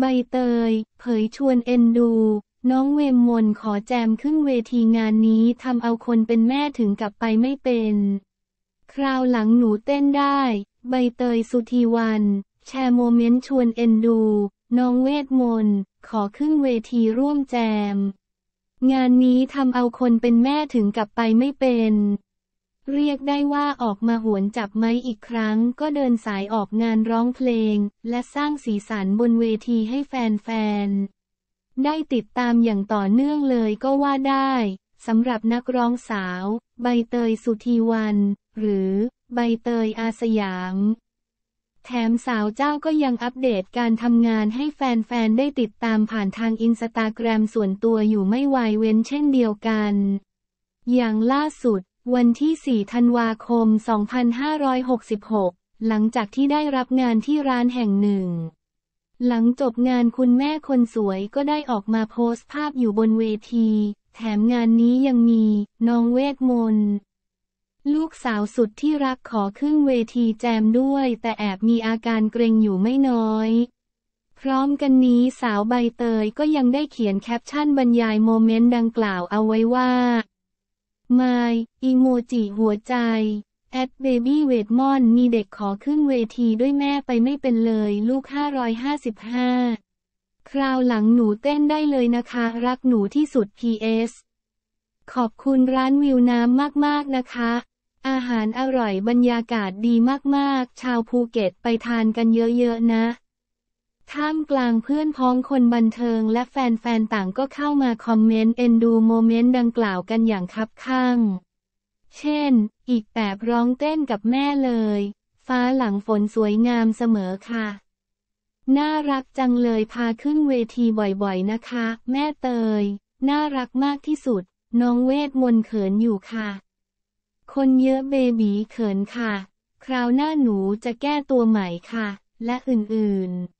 ใบเตย เผยชวนเอ็นดู น้องเวมมนขอแจมขึ้นเวทีงานนี้ทำเอาคนเป็นแม่ถึงกับไปไม่เป็น คราวหลังหนูเต้นได้ ใบเตยสุธีวัน แชร์โมเมนต์ชวนเอ็นดู น้องเวทมน ขอขึ้นเวทีร่วมแจม งานนี้ทำเอาคนเป็นแม่ถึงกับไปไม่เป็นเรียกได้ว่าออกมาหวนจับไม้อีกครั้งก็เดินสายออกงานร้องเพลง และสร้างสีสันบนเวทีให้แฟนๆได้ติดตามอย่างต่อเนื่องเลยก็ว่าได้สำหรับนักร้องสาว ใบเตยสุธีวัน หรือ ใบเตยอาสยาม แถมสาวเจ้าก็ยังอัปเดตการทำงานให้แฟนๆได้ติดตามผ่านทางอินสตาแกรมส่วนตัวอยู่ไม่ไวเว้นเช่นเดียวกัน อย่างล่าสุดวันที่4ธันวาคม 2566 หลังจากที่ได้รับงานที่ร้านแห่งหนึ่ง หลังจบงานคุณแม่คนสวยก็ได้ออกมาโพสต์ภาพอยู่บนเวที แถมงานนี้ยังมีน้องเวทมนต์ลูกสาวสุดที่รักขอขึ้นเวทีแจมด้วย แต่แอบมีอาการเกรงอยู่ไม่น้อย พร้อมกันนี้สาวใบเตยก็ยังได้เขียนแคปชั่นบรรยายโมเมนต์ดังกล่าวเอาไว้ว่ามาย อีโมจิหัวใจ แอดเบบี้เวทมอนมีเด็กขอขึ้นเวทีด้วยแม่ไปไม่เป็นเลย ลูก 555 คราวหลังหนูเต้นได้เลยนะคะ รักหนูที่สุด PS ขอบคุณร้านวิวน้ำมากๆนะคะ อาหารอร่อยบรรยากาศดีมากๆ ชาวภูเก็ตไปทานกันเยอะ ๆ นะท่ามกลางเพื่อนพ้องคนบันเทิงและแฟนๆต่างก็เข้ามาคอมเมนต์เอ็นดูโมเมนต์ดังกล่าวกันอย่างคับข้าง เช่น อีกแบบร้องเต้นกับแม่เลย ฟ้าหลังฝนสวยงามเสมอค่ะ น่ารักจังเลยพาขึ้นเวทีบ่อยๆนะคะ แม่เตย น่ารักมากที่สุด น้องเวทมนเขินอยู่ค่ะ คนเยอะเบบีเขินค่ะ คราวหน้าหนูจะแก้ตัวใหม่ค่ะ และอื่นๆ